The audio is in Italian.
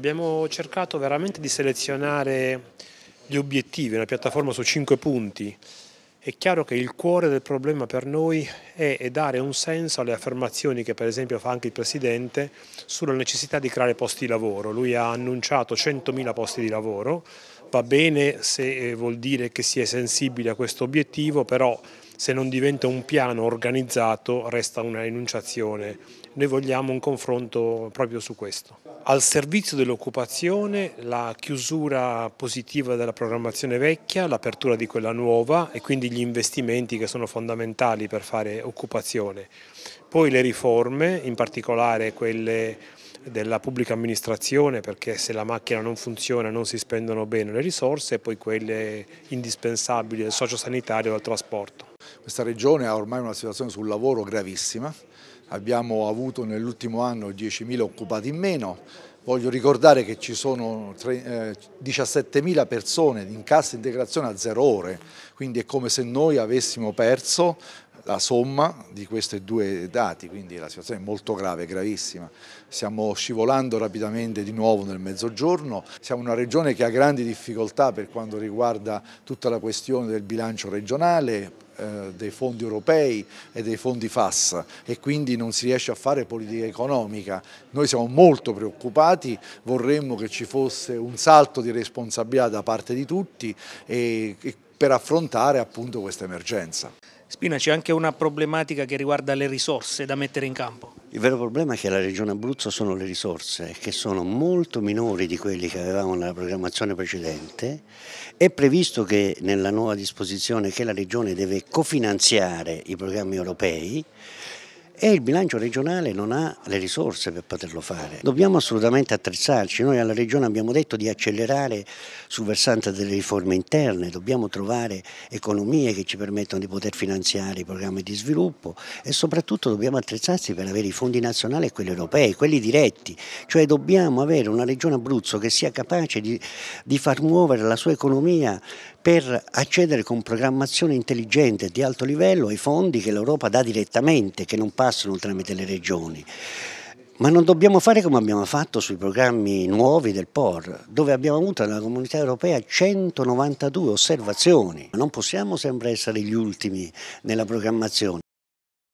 Abbiamo cercato veramente di selezionare gli obiettivi, una piattaforma su cinque punti. È chiaro che il cuore del problema per noi è dare un senso alle affermazioni che per esempio fa anche il Presidente sulla necessità di creare posti di lavoro. Lui ha annunciato 100.000 posti di lavoro, va bene se eh, vuol dire che si è sensibile a questo obiettivo, però se non diventa un piano organizzato resta una enunciazione. Noi vogliamo un confronto proprio su questo. Al servizio dell'occupazione la chiusura positiva della programmazione vecchia, l'apertura di quella nuova e quindi gli investimenti che sono fondamentali per fare occupazione. Poi le riforme, in particolare quelle della pubblica amministrazione perché se la macchina non funziona non si spendono bene le risorse e poi quelle indispensabili del sociosanitario e del trasporto. Questa regione ha ormai una situazione sul lavoro gravissima, abbiamo avuto nell'ultimo anno 10.000 occupati in meno, Voglio ricordare che ci sono 17.000 eh, persone in cassa integrazione a zero ore, quindi è come se noi avessimo perso la somma di questi due dati, quindi la situazione è molto grave, gravissima. Stiamo scivolando rapidamente di nuovo nel mezzogiorno, siamo una regione che ha grandi difficoltà per quanto riguarda tutta la questione del bilancio regionale, eh, dei fondi europei e dei fondi FAS e quindi non si riesce a fare politica economica. Noi siamo molto preoccupati, vorremmo che ci fosse un salto di responsabilità da parte di tutti e, e per affrontare appunto questa emergenza. Spina, c'è anche una problematica che riguarda le risorse da mettere in campo. Il vero problema è che la Regione Abruzzo sono le risorse, che sono molto minori di quelle che avevamo nella programmazione precedente. È previsto che nella nuova disposizione che la Regione deve cofinanziare i programmi europei, e il bilancio regionale non ha le risorse per poterlo fare. Dobbiamo assolutamente attrezzarci, noi alla regione abbiamo detto di accelerare sul versante delle riforme interne, dobbiamo trovare economie che ci permettano di poter finanziare i programmi di sviluppo e soprattutto dobbiamo attrezzarsi per avere i fondi nazionali e quelli europei, quelli diretti, cioè dobbiamo avere una regione Abruzzo che sia capace di, di far muovere la sua economia per accedere con programmazione intelligente di alto livello ai fondi che l'Europa dà direttamente, che non passano tramite le regioni. Ma non dobbiamo fare come abbiamo fatto sui programmi nuovi del POR, dove abbiamo avuto dalla comunità europea 192 osservazioni. Non possiamo sempre essere gli ultimi nella programmazione.